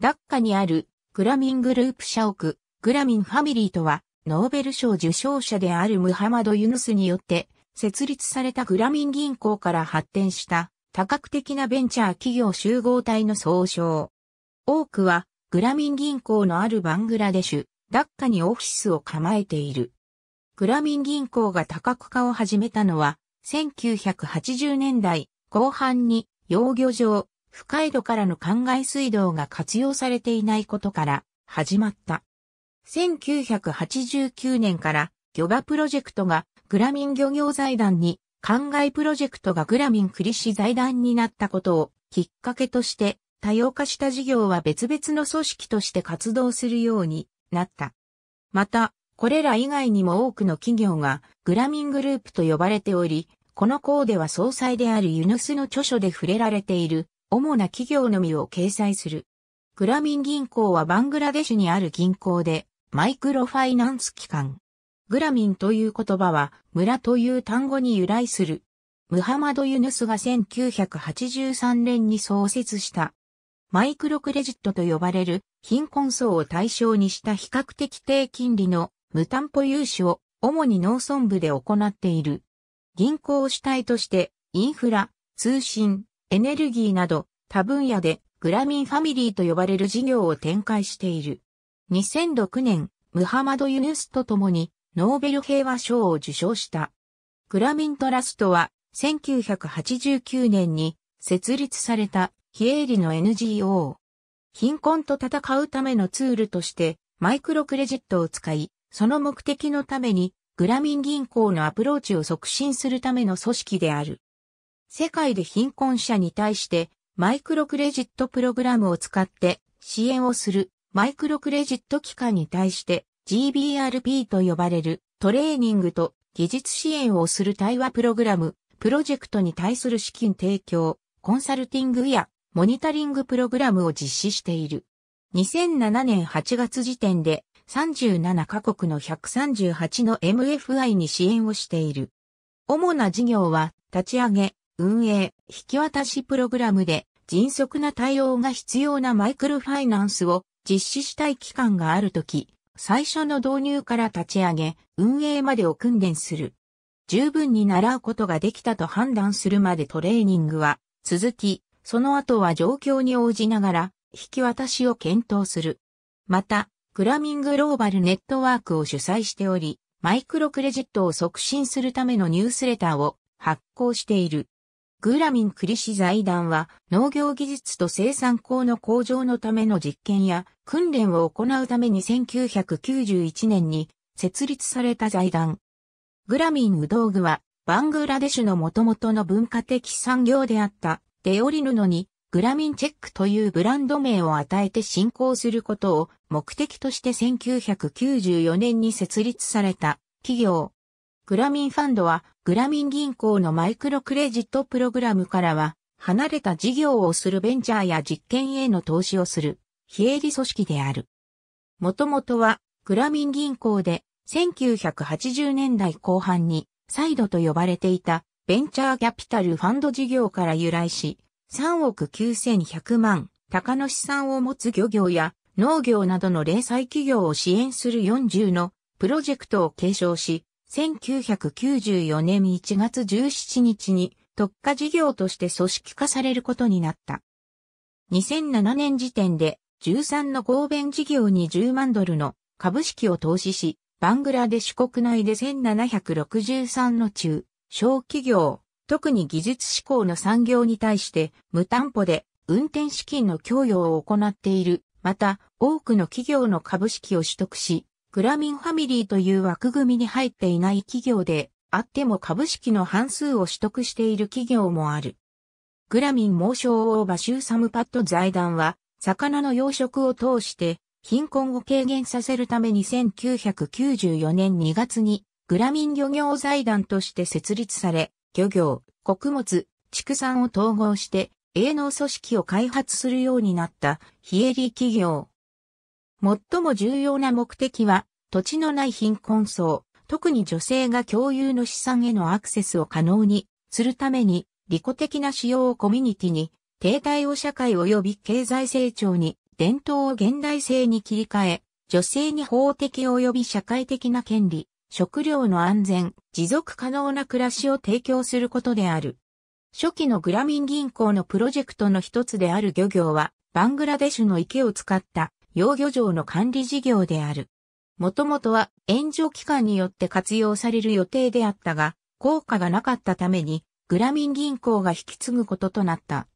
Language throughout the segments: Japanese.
ダッカにあるグラミングループ社屋、グラミンファミリーとは、ノーベル賞受賞者であるムハマド・ユヌスによって設立されたグラミン銀行から発展した多角的なベンチャー企業集合体の総称。多くはグラミン銀行のあるバングラデシュ、ダッカにオフィスを構えている。グラミン銀行が多角化を始めたのは1980年代後半に養魚場、深井戸からの灌漑水道が活用されていないことから始まった。1989年から漁場プロジェクトがグラミン漁業財団に、灌漑プロジェクトがグラミン栗市財団になったことをきっかけとして、多様化した事業は別々の組織として活動するようになった。また、これら以外にも多くの企業がグラミングループと呼ばれており、この項では総裁であるユヌスの著書で触れられている主な企業のみを掲載する。グラミン銀行はバングラデシュにある銀行で、マイクロファイナンス機関。グラミンという言葉は、村という単語に由来する。ムハマド・ユヌスが1983年に創設した。マイクロクレジットと呼ばれる貧困層を対象にした比較的低金利の無担保融資を主に農村部で行っている。銀行主体としてインフラ、通信、エネルギーなど多分野でグラミンファミリーと呼ばれる事業を展開している。2006年、ムハマド・ユヌスと共にノーベル平和賞を受賞した。グラミントラストは1989年に設立された非営利の NGO。貧困と戦うためのツールとしてマイクロクレジットを使い、その目的のためにグラミン銀行のアプローチを促進するための組織である。世界で貧困者に対してマイクロクレジットプログラムを使って支援をするマイクロクレジット機関に対して GBRP と呼ばれるトレーニングと技術支援をする対話プログラム、プロジェクトに対する資金提供、コンサルティングやモニタリングプログラムを実施している。2007年8月時点で37カ国の138の MFI に支援をしている。主な事業は立ち上げ、運営、引き渡しプログラムで迅速な対応が必要なマイクロファイナンスを実施したい期間があるとき、最初の導入から立ち上げ、運営までを訓練する。十分に習うことができたと判断するまでトレーニングは続き、その後は状況に応じながら引き渡しを検討する。また、クラミングローバルネットワークを主催しており、マイクロクレジットを促進するためのニュースレターを発行している。グラミンクリシ財団は農業技術と生産工の向上のための実験や訓練を行うために1991年に設立された財団。グラミンウ道具はバングラデシュの元々の文化的産業であったデオリヌノにグラミンチェックというブランド名を与えて進行することを目的として1994年に設立された企業グラミンファンドは、グラミン銀行のマイクロクレジットプログラムからは、離れた事業をするベンチャーや実験への投資をする、非営利組織である。もともとは、グラミン銀行で、1980年代後半に、サイドと呼ばれていた、ベンチャーキャピタルファンド事業から由来し、3億9100万、高の資産を持つ漁業や、農業などの零細企業を支援する40の、プロジェクトを継承し、1994年1月17日に特化事業として組織化されることになった。2007年時点で13の合弁事業に10万ドルの株式を投資し、バングラデシュ国内で1763の中、小企業、特に技術志向の産業に対して無担保で運転資金の供与を行っている。また、多くの企業の株式を取得し、グラミンファミリーという枠組みに入っていない企業であっても株式の半数を取得している企業もある。グラミン猛将オーバシューサムパッド財団は、魚の養殖を通して、貧困を軽減させるために1994年2月に、グラミン漁業財団として設立され、漁業、穀物、畜産を統合して、営農組織を開発するようになった、非営利企業。最も重要な目的は、土地のない貧困層、特に女性が共有の資産へのアクセスを可能にするために、利己的な使用をコミュニティに、停滞を社会及び経済成長に、伝統を現代性に切り替え、女性に法的及び社会的な権利、食料の安全、持続可能な暮らしを提供することである。初期のグラミン銀行のプロジェクトの一つである漁業は、バングラデシュの池を使った養魚場の管理事業である。もともとは援助機関によって活用される予定であったが、効果がなかったために、グラミン銀行が引き継ぐこととなった。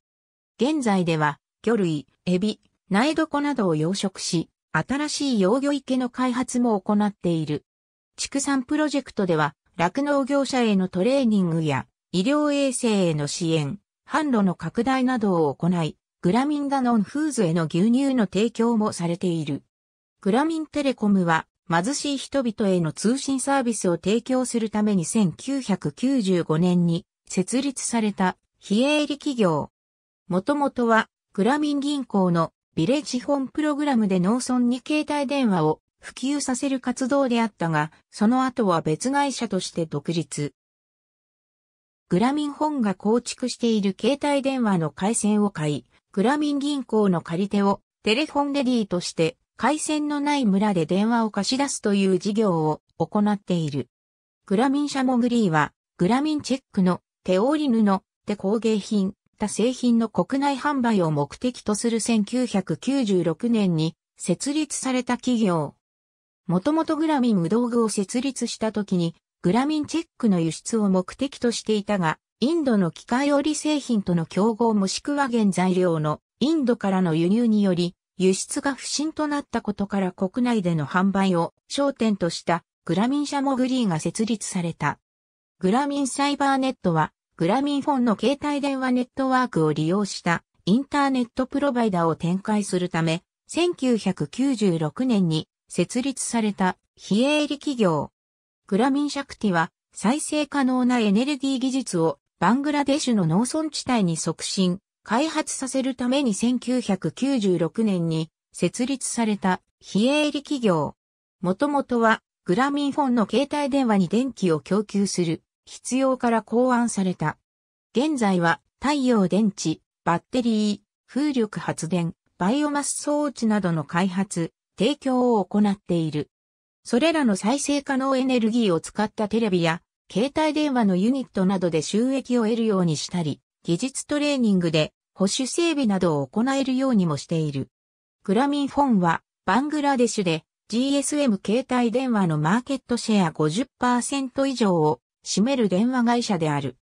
現在では、魚類、エビ、苗床などを養殖し、新しい養魚池の開発も行っている。畜産プロジェクトでは、酪農業者へのトレーニングや、医療衛生への支援、販路の拡大などを行い、グラミンダノンフーズへの牛乳の提供もされている。グラミンテレコムは貧しい人々への通信サービスを提供するために1995年に設立された非営利企業。もともとはグラミン銀行のビレッジホプログラムで農村に携帯電話を普及させる活動であったが、その後は別会社として独立。グラミン本が構築している携帯電話の回線を買い、グラミン銀行の借り手をテレフォンレディーとして回線のない村で電話を貸し出すという事業を行っている。グラミンシャモグリーは、グラミンチェックの手織り布、手工芸品、他製品の国内販売を目的とする1996年に設立された企業。もともとグラミン無道具を設立した時に、グラミンチェックの輸出を目的としていたが、インドの機械織製品との競合もしくは原材料のインドからの輸入により、輸出が不振となったことから国内での販売を焦点としたグラミン社モグリーが設立された。グラミンサイバーネットはグラミンフォンの携帯電話ネットワークを利用したインターネットプロバイダーを展開するため1996年に設立された非営利企業。グラミンシャクティは再生可能なエネルギー技術をバングラデシュの農村地帯に促進、開発させるために1996年に設立された非営利企業。もともとはグラミンフォンの携帯電話に電気を供給する必要から考案された。現在は太陽電池、バッテリー、風力発電、バイオマス装置などの開発、提供を行っている。それらの再生可能エネルギーを使ったテレビや携帯電話のユニットなどで収益を得るようにしたり、技術トレーニングで保守整備などを行えるようにもしている。グラミンフォンはバングラデシュで GSM 携帯電話のマーケットシェア50%以上を占める電話会社である。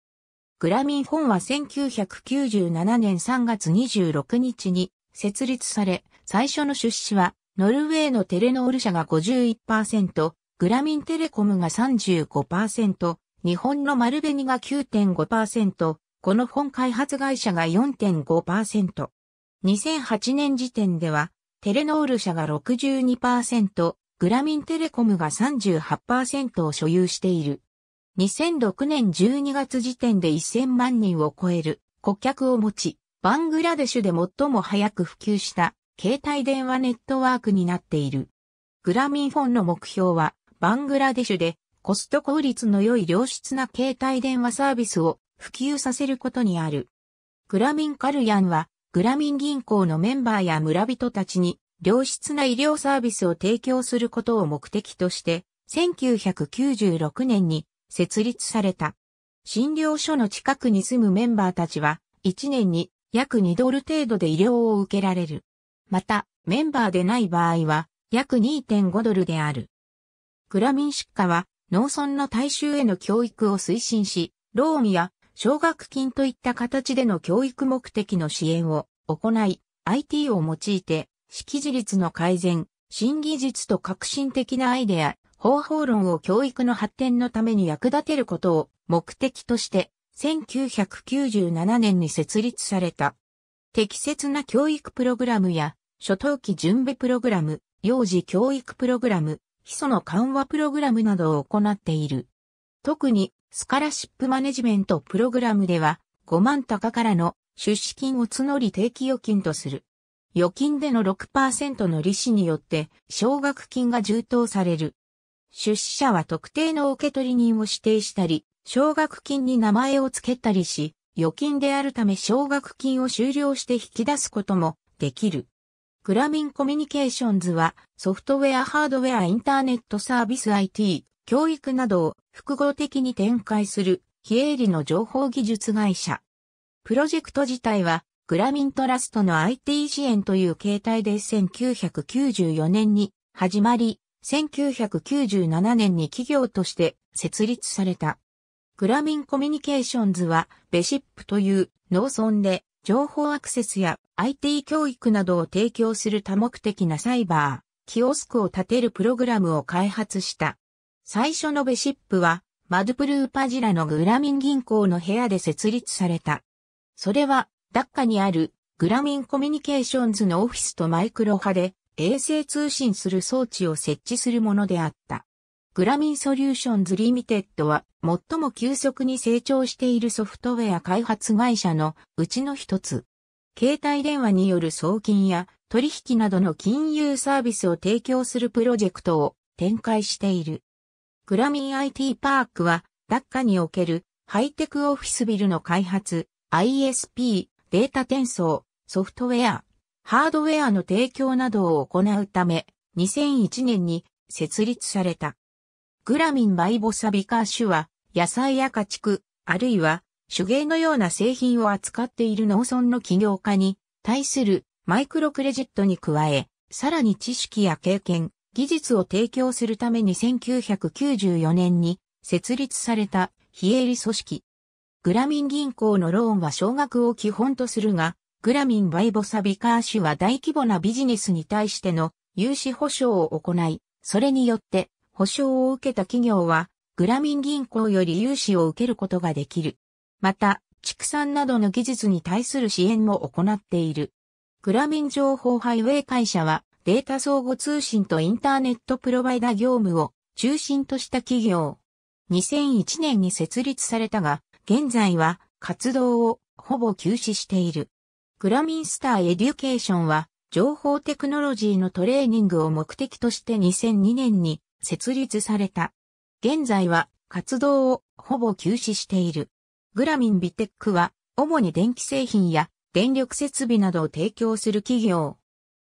グラミンフォンは1997年3月26日に設立され、最初の出資はノルウェーのテレノール社が51%、グラミンテレコムが35%、日本の丸紅が9.5%、この本開発会社が4.5%。2008年時点では、テレノール社が62%、グラミンテレコムが38%を所有している。2006年12月時点で1000万人を超える顧客を持ち、バングラデシュで最も早く普及した携帯電話ネットワークになっている。グラミンフォンの目標は、バングラデシュでコスト効率の良い良質な携帯電話サービスを普及させることにある。グラミンカルヤンは、グラミン銀行のメンバーや村人たちに、良質な医療サービスを提供することを目的として、1996年に設立された。診療所の近くに住むメンバーたちは、1年に約2ドル程度で医療を受けられる。また、メンバーでない場合は、約2.5ドルである。グラミン出荷は、農村の大衆への教育を推進し、ローンや奨学金といった形での教育目的の支援を行い、IT を用いて、識字率の改善、新技術と革新的なアイデア、方法論を教育の発展のために役立てることを目的として、1997年に設立された。適切な教育プログラムや、初等期準備プログラム、幼児教育プログラム、基礎の緩和プログラムなどを行っている。特にスカラシップマネジメントプログラムでは5万高からの出資金を募り定期預金とする。預金での6%の利子によって奨学金が充当される。出資者は特定の受取人を指定したり、奨学金に名前を付けたりし、預金であるため奨学金を終了して引き出すこともできる。グラミンコミュニケーションズはソフトウェアハードウェアインターネットサービス IT、教育などを複合的に展開する非営利の情報技術会社。プロジェクト自体はグラミントラストの IT 支援という形態で1994年に始まり、1997年に企業として設立された。グラミンコミュニケーションズはベシップという農村で情報アクセスや IT 教育などを提供する多目的なサイバー、キオスクを建てるプログラムを開発した。最初のベシップは、マドプルーパジラのグラミン銀行の部屋で設立された。それは、ダッカにあるグラミンコミュニケーションズのオフィスとマイクロ波で衛星通信する装置を設置するものであった。グラミンソリューションズリミテッドは最も急速に成長しているソフトウェア開発会社のうちの一つ。携帯電話による送金や取引などの金融サービスを提供するプロジェクトを展開している。グラミン IT パークは、ダッカにおけるハイテクオフィスビルの開発、ISP、データ転送、ソフトウェア、ハードウェアの提供などを行うため、2001年に設立された。グラミンバイボサビカー種は、野菜や家畜、あるいは手芸のような製品を扱っている農村の起業家に対するマイクロクレジットに加え、さらに知識や経験、技術を提供するために1994年に設立された非営利組織。グラミン銀行のローンは少額を基本とするが、グラミンバイボサビカーシュは大規模なビジネスに対しての融資保証を行い、それによって保証を受けた企業はグラミン銀行より融資を受けることができる。また、畜産などの技術に対する支援も行っている。グラミン情報ハイウェイ会社はデータ相互通信とインターネットプロバイダ業務を中心とした企業。2001年に設立されたが、現在は活動をほぼ休止している。グラミンスターエデュケーションは情報テクノロジーのトレーニングを目的として2002年に設立された。現在は活動をほぼ休止している。グラミンビテックは主に電気製品や電力設備などを提供する企業。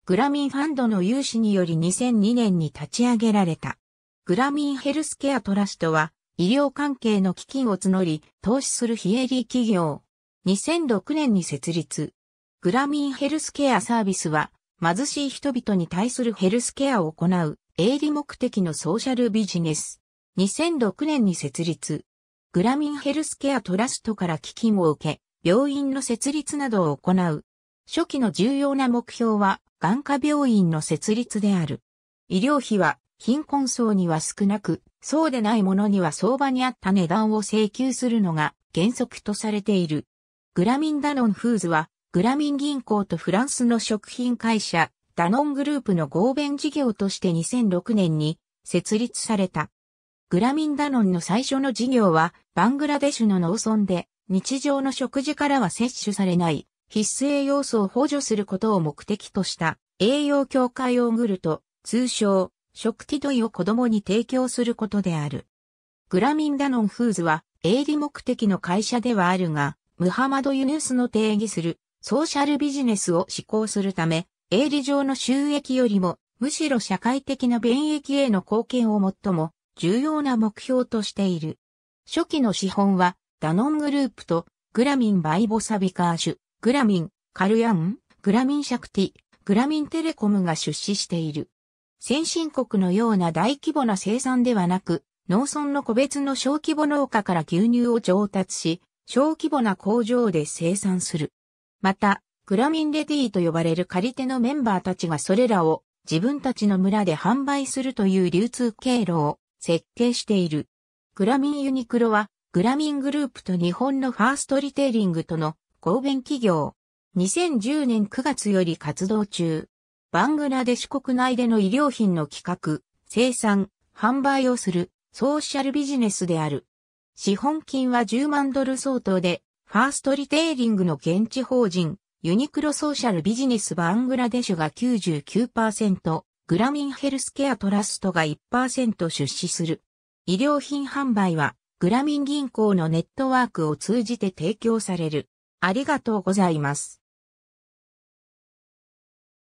グラミンファンドの融資により2002年に立ち上げられた。グラミンヘルスケアトラストは医療関係の基金を募り投資する非営利企業。2006年に設立。グラミンヘルスケアサービスは貧しい人々に対するヘルスケアを行う営利目的のソーシャルビジネス。2006年に設立。グラミンヘルスケアトラストから基金を受け、病院の設立などを行う。初期の重要な目標は、眼科病院の設立である。医療費は貧困層には少なく、そうでないものには相場に合った値段を請求するのが原則とされている。グラミンダノンフーズは、グラミン銀行とフランスの食品会社、ダノングループの合弁事業として2006年に設立された。グラミンダノンの最初の事業は、バングラデシュの農村で、日常の食事からは摂取されない必須栄養素を補助することを目的とした栄養協会ヨーグルト、通称、食ティドイを子供に提供することである。グラミンダノンフーズは営利目的の会社ではあるが、ムハマド・ユヌースの定義するソーシャルビジネスを施行するため、営利上の収益よりも、むしろ社会的な便益への貢献を最も重要な目標としている。初期の資本は、ダノングループとグラミン・バイボサビカーシュ、グラミン、カルヤン、グラミンシャクティ、グラミンテレコムが出資している。先進国のような大規模な生産ではなく、農村の個別の小規模農家から牛乳を調達し、小規模な工場で生産する。また、グラミンレディーと呼ばれる借り手のメンバーたちがそれらを自分たちの村で販売するという流通経路を設計している。グラミンユニクロは、グラミングループと日本のファーストリテイリングとの合弁企業。2010年9月より活動中。バングラデシュ国内での医療品の企画、生産、販売をするソーシャルビジネスである。資本金は10万ドル相当で、ファーストリテイリングの現地法人、ユニクロソーシャルビジネスバングラデシュが99%、グラミンヘルスケアトラストが1%出資する。医療品販売は、グラミン銀行のネットワークを通じて提供される。ありがとうございます。